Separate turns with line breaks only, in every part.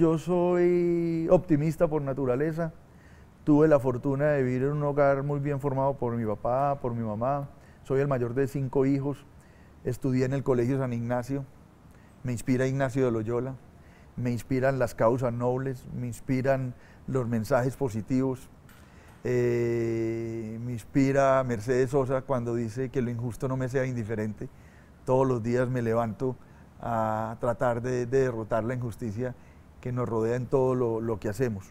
yo soy optimista por naturaleza. Tuve la fortuna de vivir en un hogar muy bien formado por mi papá, por mi mamá. Soy el mayor de cinco hijos. Estudié en el Colegio San Ignacio. Me inspira Ignacio de Loyola. Me inspiran las causas nobles. Me inspiran los mensajes positivos. Eh, me inspira Mercedes Sosa cuando dice que lo injusto no me sea indiferente. Todos los días me levanto a tratar de, de derrotar la injusticia que nos rodea en todo lo, lo que hacemos.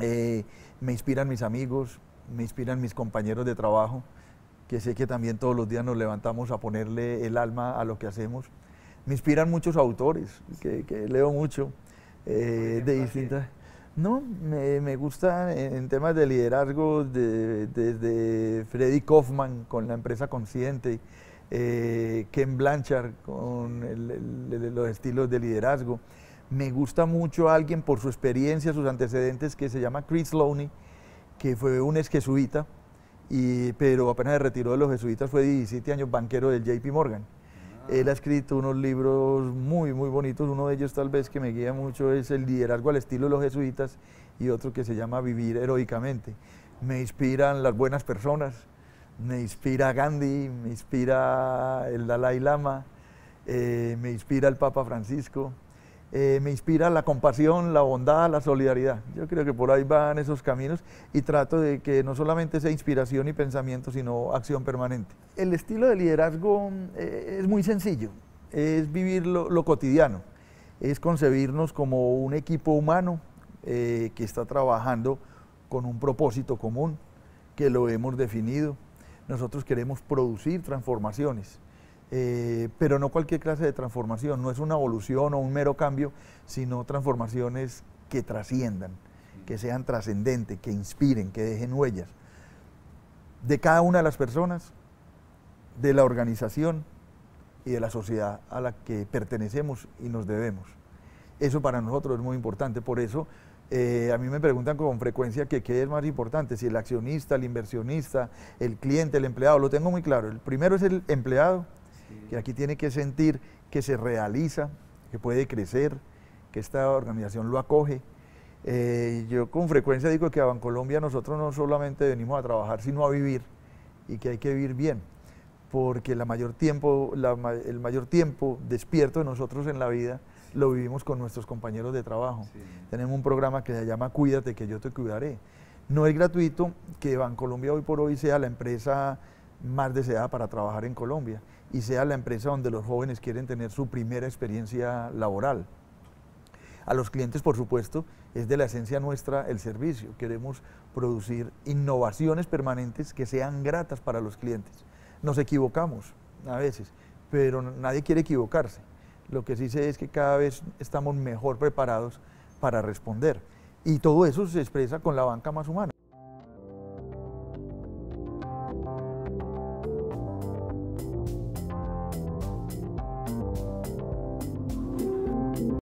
Eh, me inspiran mis amigos, me inspiran mis compañeros de trabajo, que sé que también todos los días nos levantamos a ponerle el alma a lo que hacemos. Me inspiran muchos autores, que, leo mucho, eh, de distintas... No, me, me gusta en temas de liderazgo desde de, Freddy Kaufman con la empresa Consciente, eh, Ken Blanchard con los estilos de liderazgo, me gusta mucho alguien por su experiencia, sus antecedentes, que se llama Chris Lowney, que fue un ex jesuita, y, pero apenas se retiró de los jesuitas, fue 17 años banquero del JP Morgan. Él ha escrito unos libros muy, muy bonitos. Uno de ellos, tal vez, que me guía mucho es El liderazgo al estilo de los jesuitas y otro que se llama Vivir heroicamente. Me inspiran las buenas personas, me inspira Gandhi, me inspira el Dalai Lama, eh, me inspira el Papa Francisco. Eh, me inspira la compasión, la bondad, la solidaridad. Yo creo que por ahí van esos caminos y trato de que no solamente sea inspiración y pensamiento, sino acción permanente. El estilo de liderazgo mm, eh, es muy sencillo, es vivir lo, cotidiano, es concebirnos como un equipo humano eh, que está trabajando con un propósito común, que lo hemos definido. Nosotros queremos producir transformaciones. Eh, pero no cualquier clase de transformación, no es una evolución o un mero cambio, sino transformaciones que trasciendan, que sean trascendentes, que inspiren, que dejen huellas de cada una de las personas, de la organización y de la sociedad a la que pertenecemos y nos debemos. Eso para nosotros es muy importante, por eso eh, a mí me preguntan con frecuencia que qué es más importante, si el accionista, el inversionista, el cliente, el empleado, lo tengo muy claro, el primero es el empleado, que aquí tiene que sentir que se realiza, que puede crecer, que esta organización lo acoge. Eh, yo con frecuencia digo que a Bancolombia nosotros no solamente venimos a trabajar, sino a vivir y que hay que vivir bien, porque la mayor tiempo, el mayor tiempo despierto de nosotros en la vida lo vivimos con nuestros compañeros de trabajo. Tenemos un programa que se llama Cuídate, que yo te cuidaré. No es gratuito que Bancolombia hoy por hoy sea la empresa más deseada para trabajar en Colombia y sea la empresa donde los jóvenes quieren tener su primera experiencia laboral. A los clientes, por supuesto, es de la esencia nuestra el servicio. Queremos producir innovaciones permanentes que sean gratas para los clientes. Nos equivocamos a veces, pero nadie quiere equivocarse. Lo que sí sé es que cada vez estamos mejor preparados para responder. Y todo eso se expresa con la banca más humana.